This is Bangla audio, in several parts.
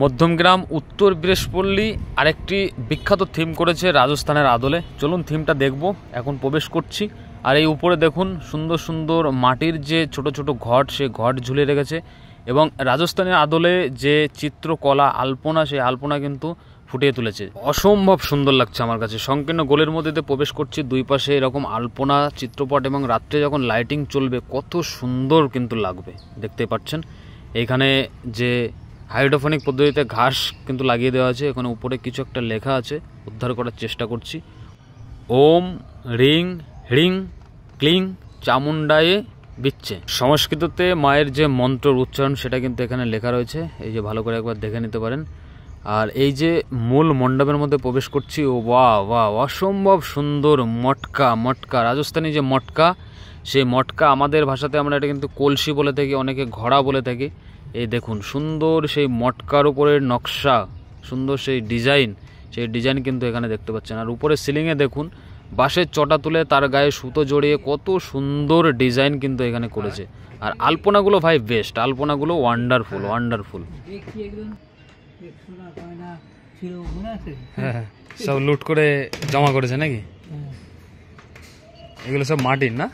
মধ্যমগ্রাম উত্তর বৃহস্পল্লী আরেকটি বিখ্যাত থিম করেছে রাজস্থানের আদলে চলুন থিমটা দেখব এখন প্রবেশ করছি আর এই উপরে দেখুন সুন্দর সুন্দর মাটির যে ছোট ছোট ঘট সে ঘট ঝুলে রেখেছে এবং রাজস্থানের আদলে যে চিত্রকলা আলপনা সেই আলপনা কিন্তু ফুটিয়ে তুলেছে অসম্ভব সুন্দর লাগছে আমার কাছে সংকীর্ণ গোলের মধ্যে প্রবেশ করছি দুই পাশে এরকম আলপনা চিত্রপট এবং রাত্রে যখন লাইটিং চলবে কত সুন্দর কিন্তু লাগবে দেখতে পাচ্ছেন এখানে যে হাইড্রোফোনিক পদ্ধতিতে ঘাস কিন্তু লাগিয়ে দেওয়া আছে এখানে উপরে কিছু একটা লেখা আছে উদ্ধার করার চেষ্টা করছি ওম রিং হিং ক্লিং চামুন্ডায়ে বিচ্ছে সংস্কৃততে মায়ের যে মন্ত্রর উচ্চারণ সেটা কিন্তু এখানে লেখা রয়েছে এই যে ভালো করে একবার দেখে নিতে পারেন আর এই যে মূল মণ্ডপের মধ্যে প্রবেশ করছি ও বা বা অসম্ভব সুন্দর মটকা মটকা রাজস্থানী যে মটকা সেই মটকা আমাদের ভাষাতে আমরা এটা কিন্তু কলসি বলে থাকি অনেকে ঘোড়া বলে থাকি এই দেখুন সুন্দর সেই মটকার উপরের নকশা সুন্দর সেই ডিজাইন সেই ডিজাইন কিন্তু এখানে দেখতে পাচ্ছেন আর উপরে সিলিংয়ে দেখুন বাঁশের চটা তুলে তার গায়ে সুতো জড়িয়ে কত সুন্দর ডিজাইন কিন্তু এখানে করেছে আর আলপনাগুলো ভাই বেস্ট আলপনাগুলো ওয়ান্ডারফুল হ্যাঁ, হ্যাঁ। ওয়ান্ডারফুল সব লুট করে জমা করেছে নাকি হ্যাঁ। এগুলো সব মাটির না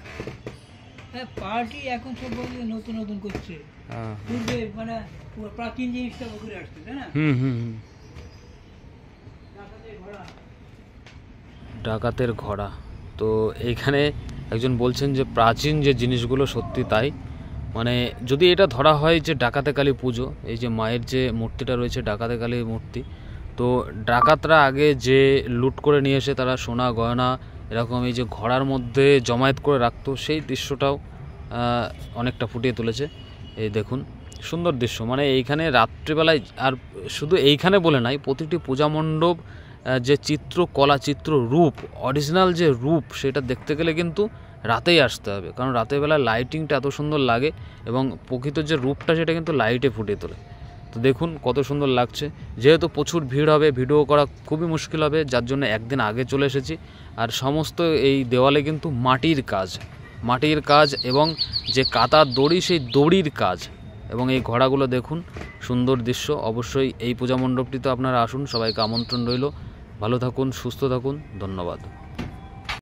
হ্যাঁ পার্টি এখন সব নতুন নতুন করছে হ্যাঁ। পূর্বে মানে প্রাচীন জিনিসটা ঘুরে আসছে তাই না হুম হুম ডাকাতের ঘোড়া তো এইখানে একজন বলছেন যে প্রাচীন যে জিনিসগুলো সত্যি তাই মানে যদি এটা ধরা হয় যে ডাকাতে কালী পুজো এই যে মায়ের যে মূর্তিটা রয়েছে ডাকাতে কালী মূর্তি তো ডাকাতরা আগে যে লুট করে নিয়ে এসে তারা সোনা গয়না এরকম এই যে ঘোড়ার মধ্যে জমায়েত করে রাখতো সেই দৃশ্যটাও অনেকটা ফুটিয়ে তুলেছে এই দেখুন সুন্দর দৃশ্য মানে এইখানে রাত্রিবেলায় আর শুধু এইখানে বলে নাই প্রতিটি পূজা মণ্ডপ যে কলা চিত্র রূপ অরিজিনাল যে রূপ সেটা দেখতে গেলে কিন্তু রাতেই আসতে হবে কারণ রাতের লাইটিংটা এত সুন্দর লাগে এবং প্রকৃত যে রূপটা সেটা কিন্তু লাইটে ফুটিয়ে তোলে তো দেখুন কত সুন্দর লাগছে যেহেতু প্রচুর ভিড় হবে ভিডিও করা খুবই মুশকিল হবে যার জন্য একদিন আগে চলে এসেছি আর সমস্ত এই দেওয়ালে কিন্তু মাটির কাজ মাটির কাজ এবং যে কাতার দড়ি সেই দড়ির কাজ এবং এই ঘোড়াগুলো দেখুন সুন্দর দৃশ্য অবশ্যই এই পূজা মণ্ডপটিতে আপনারা আসুন সবাইকে আমন্ত্রণ রইল ভালো থাকুন সুস্থ থাকুন ধন্যবাদ